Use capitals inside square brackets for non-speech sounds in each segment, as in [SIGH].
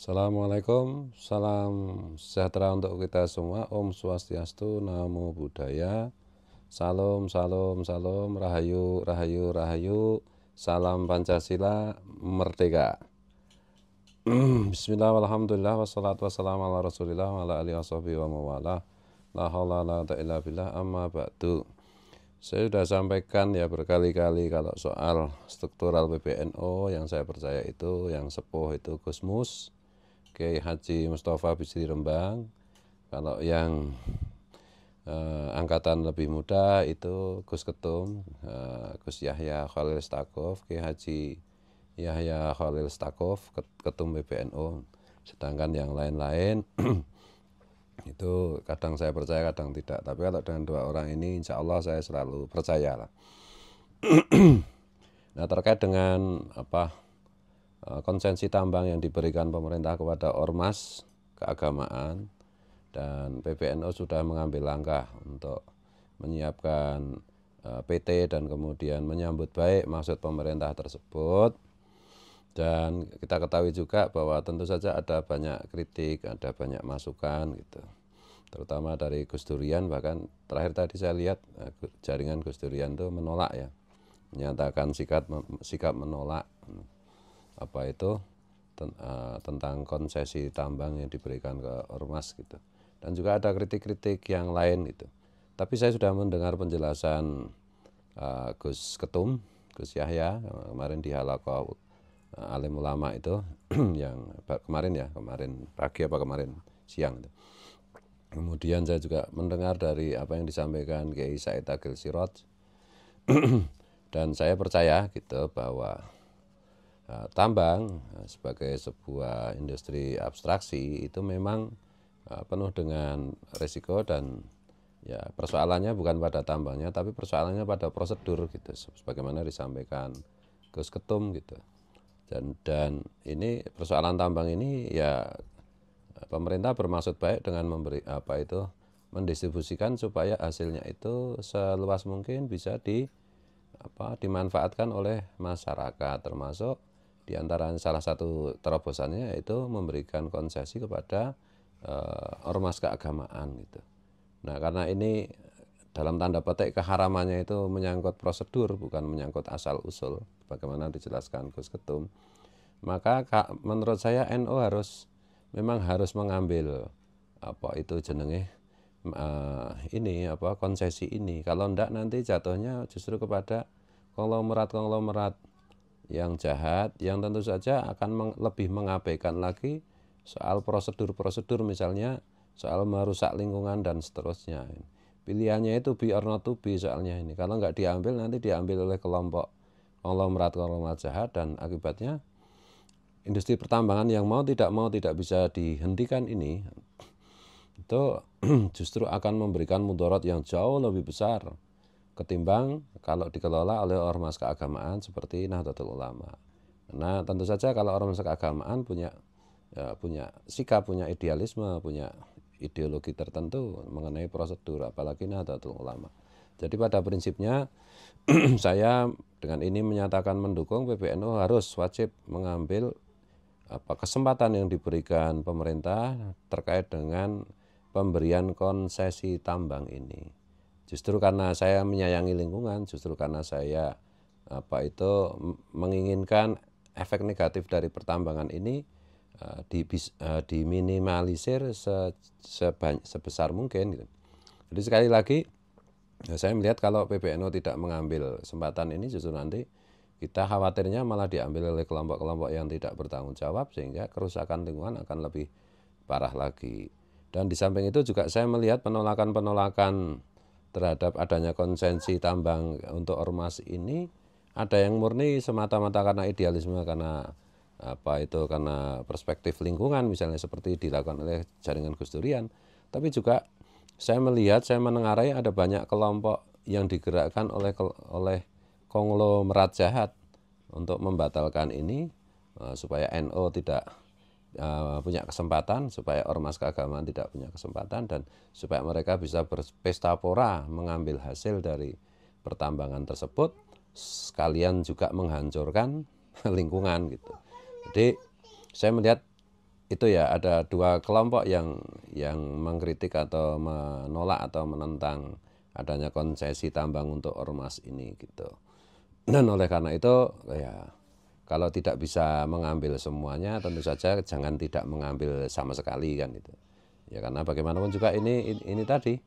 Assalamualaikum, salam sejahtera untuk kita semua. Om Swastiastu, Namo Buddhaya. Salam, salam, salam, rahayu, rahayu, rahayu. Salam Pancasila, merdeka. [CLEARS THROAT] Bismillah, alhamdulillah, wassalatu wassalamu ala rasulillah, wa ala alihi wa mawala. La la amma ba'du. Saya sudah sampaikan ya berkali-kali kalau soal struktural PBNO yang saya percaya itu, yang sepuh itu Gusmus, Kiai Haji Mustafa Bisri Rembang. Kalau yang eh, angkatan lebih muda itu Gus Ketum, eh, Gus Yahya Khalil Stakov, Kiai Haji Yahya Khalil Stakov, Ketum BPNU. Sedangkan yang lain-lain [CLEARS THROAT] itu kadang saya percaya kadang tidak tapi kalau dengan dua orang ini insya Allah saya selalu percaya lah [CLEARS THROAT] nah terkait dengan apa Eh, konsensi tambang yang diberikan pemerintah kepada ormas keagamaan dan PBNU sudah mengambil langkah untuk menyiapkan eh, PT dan kemudian menyambut baik maksud pemerintah tersebut dan kita ketahui juga bahwa tentu saja ada banyak kritik, ada banyak masukan gitu. Terutama dari Gus Durian bahkan terakhir tadi saya lihat eh, jaringan Gus Durian itu menolak ya. Menyatakan sikap sikap menolak apa itu ten, uh, tentang konsesi tambang yang diberikan ke ormas gitu dan juga ada kritik-kritik yang lain gitu tapi saya sudah mendengar penjelasan uh, Gus Ketum Gus Yahya kemarin di halako uh, eh, alim ulama itu [CLEARS THROAT] yang kemarin ya kemarin pagi apa kemarin siang itu. Kemudian saya juga mendengar dari apa yang disampaikan Kiai Said Agil Sirot [CLEARS THROAT] dan saya percaya gitu bahwa Eh, tambang eh, sebagai sebuah industri abstraksi itu memang eh, penuh dengan risiko dan ya persoalannya bukan pada tambangnya tapi persoalannya pada prosedur gitu sebagaimana disampaikan Gus Ketum gitu dan dan ini persoalan tambang ini ya pemerintah bermaksud baik dengan memberi apa itu mendistribusikan supaya hasilnya itu seluas mungkin bisa di apa dimanfaatkan oleh masyarakat termasuk di antara salah satu terobosannya yaitu memberikan konsesi kepada uh, ormas keagamaan gitu. Nah, karena ini dalam tanda petik keharamannya itu menyangkut prosedur bukan menyangkut asal usul bagaimana dijelaskan Gus Ketum. Maka kak, menurut saya NU NO harus memang harus mengambil apa itu jenenge uh, ini apa konsesi ini. Kalau tidak nanti jatuhnya justru kepada konglomerat-konglomerat yang jahat yang tentu saja akan meng, lebih mengabaikan lagi soal prosedur-prosedur misalnya soal merusak lingkungan dan seterusnya pilihannya itu be or not to be soalnya ini kalau nggak diambil nanti diambil oleh kelompok konglomerat konglomerat jahat dan akibatnya industri pertambangan yang mau tidak mau tidak bisa dihentikan ini itu [CLEARS THROAT] justru akan memberikan mudarat yang jauh lebih besar ketimbang kalau dikelola oleh ormas keagamaan seperti Nahdlatul Ulama. Nah, tentu saja kalau ormas keagamaan punya ya, punya sikap, punya idealisme, punya ideologi tertentu mengenai prosedur apalagi Nahdlatul Ulama. Jadi pada prinsipnya [CLEARS THROAT] saya dengan ini menyatakan mendukung PBNU harus wajib mengambil apa kesempatan yang diberikan pemerintah terkait dengan pemberian konsesi tambang ini. Justru karena saya menyayangi lingkungan, justru karena saya apa itu menginginkan efek negatif dari pertambangan ini uh, di, uh, diminimalisir se, sebesar mungkin. Gitu. Jadi sekali lagi ya saya melihat kalau PBNU tidak mengambil kesempatan ini justru nanti kita khawatirnya malah diambil oleh kelompok-kelompok yang tidak bertanggung jawab sehingga kerusakan lingkungan akan lebih parah lagi. Dan di samping itu juga saya melihat penolakan-penolakan terhadap adanya konsensi tambang untuk ormas ini ada yang murni semata-mata karena idealisme karena apa itu karena perspektif lingkungan misalnya seperti dilakukan oleh jaringan Gus Durian tapi juga saya melihat saya menengarai ada banyak kelompok yang digerakkan oleh oleh konglomerat jahat untuk membatalkan ini eh, supaya NO tidak Eh, punya kesempatan supaya ormas keagamaan tidak punya kesempatan dan supaya mereka bisa berpesta pora mengambil hasil dari pertambangan tersebut sekalian juga menghancurkan [LAUGHS] lingkungan gitu. Jadi saya melihat itu ya ada dua kelompok yang yang mengkritik atau menolak atau menentang adanya konsesi tambang untuk ormas ini gitu. [CLEARS THROAT] Dan oleh karena itu ya kalau tidak bisa mengambil semuanya tentu saja jangan tidak mengambil sama sekali kan itu ya karena bagaimanapun juga ini ini, ini tadi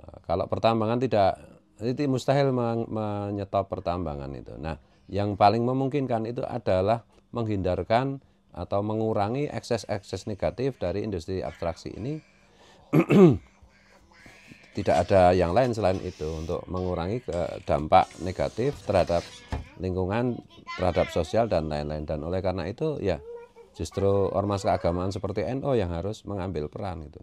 eh, kalau pertambangan tidak itu mustahil menyetop pertambangan itu nah yang paling memungkinkan itu adalah menghindarkan atau mengurangi ekses-ekses negatif dari industri abstraksi ini [CLEARS THROAT] tidak ada yang lain selain itu untuk mengurangi eh, dampak negatif terhadap lingkungan, terhadap sosial dan lain-lain. Dan oleh karena itu ya justru ormas keagamaan seperti NO yang harus mengambil peran itu.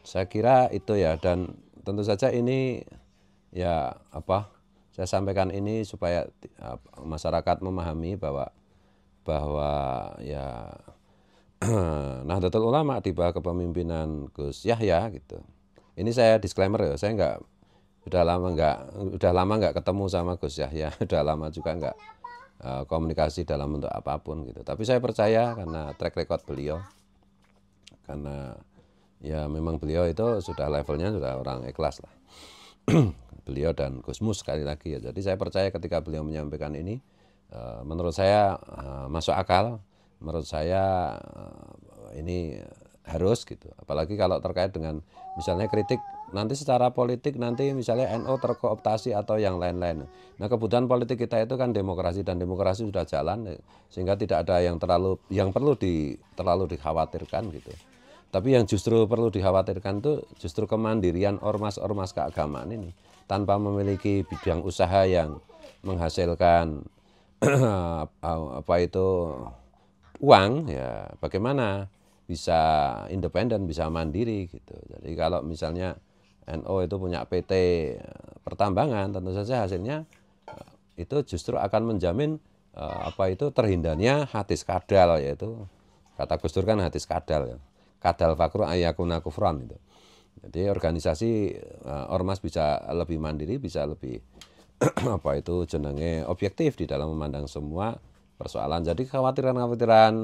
Saya kira itu ya dan tentu saja ini ya apa saya sampaikan ini supaya masyarakat memahami bahwa bahwa ya [CLEARS THROAT] Nahdlatul Ulama di bawah kepemimpinan Gus Yahya gitu ini saya disclaimer ya saya nggak udah lama nggak udah lama nggak ketemu sama Gus ya, [LAUGHS] udah lama juga nggak uh, komunikasi dalam bentuk apapun gitu tapi saya percaya karena track record beliau karena ya memang beliau itu sudah levelnya sudah orang ikhlas lah [CLEARS THROAT] beliau dan Gus Mus sekali lagi ya jadi saya percaya ketika beliau menyampaikan ini uh, menurut saya uh, masuk akal menurut saya uh, ini harus gitu apalagi kalau terkait dengan misalnya kritik nanti secara politik nanti misalnya NO terkooptasi atau yang lain-lain nah kebutuhan politik kita itu kan demokrasi dan demokrasi sudah jalan ya, sehingga tidak ada yang terlalu yang perlu di terlalu dikhawatirkan gitu tapi yang justru perlu dikhawatirkan tuh justru kemandirian ormas-ormas keagamaan ini tanpa memiliki bidang usaha yang menghasilkan [CLEARS THROAT] apa itu uang ya bagaimana bisa independen, bisa mandiri gitu. Jadi kalau misalnya NO itu punya PT pertambangan, tentu saja hasilnya eh, itu justru akan menjamin eh, apa itu terhindarnya hati kadal yaitu kata Gus Dur kan hadis kadal ya. Kadal fakru ayakuna kufran itu. Jadi organisasi eh, ormas bisa lebih mandiri, bisa lebih [CLEARS THROAT] apa itu jenenge objektif di dalam memandang semua persoalan. Jadi kekhawatiran-kekhawatiran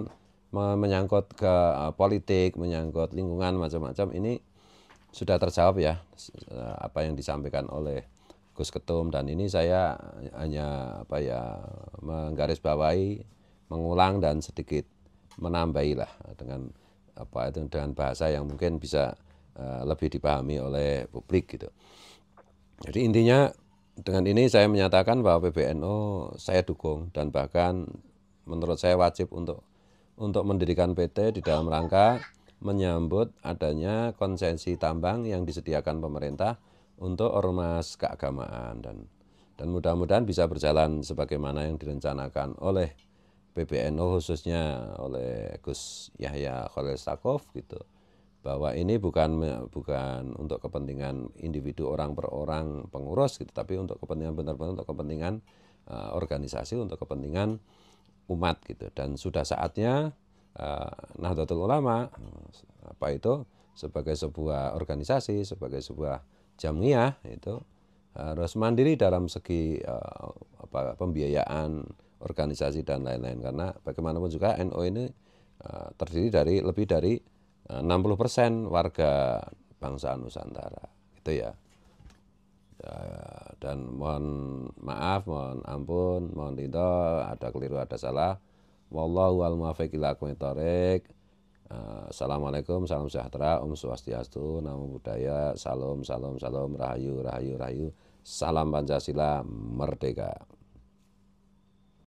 menyangkut ke eh, politik, menyangkut lingkungan macam-macam ini sudah terjawab ya eh, apa yang disampaikan oleh Gus Ketum dan ini saya hanya apa ya menggarisbawahi, mengulang dan sedikit menambahilah dengan apa itu dengan bahasa yang mungkin bisa eh, lebih dipahami oleh publik gitu. Jadi intinya dengan ini saya menyatakan bahwa PBNU saya dukung dan bahkan menurut saya wajib untuk untuk mendirikan PT di dalam rangka menyambut adanya konsensi tambang yang disediakan pemerintah untuk ormas keagamaan dan dan mudah-mudahan bisa berjalan sebagaimana yang direncanakan oleh PBNU khususnya oleh Gus Yahya Khalil Stakov gitu bahwa ini bukan bukan untuk kepentingan individu orang per orang pengurus gitu tapi untuk kepentingan benar-benar untuk kepentingan uh, organisasi untuk kepentingan umat gitu dan sudah saatnya uh, Nahdlatul Ulama eh, apa itu sebagai sebuah organisasi sebagai sebuah jamiah itu eh, harus mandiri dalam segi uh, apa pembiayaan organisasi dan lain-lain karena bagaimanapun juga NU ini uh, terdiri dari lebih dari 60% warga bangsa Nusantara gitu ya Eh, dan mohon maaf, mohon ampun, mohon ridho, ada keliru, ada salah. Wallahu al eh, Assalamualaikum, salam sejahtera, Om Swastiastu, Namo Buddhaya, Salam, Salam, Salam, Rahayu, Rahayu, Rahayu, Salam Pancasila, Merdeka.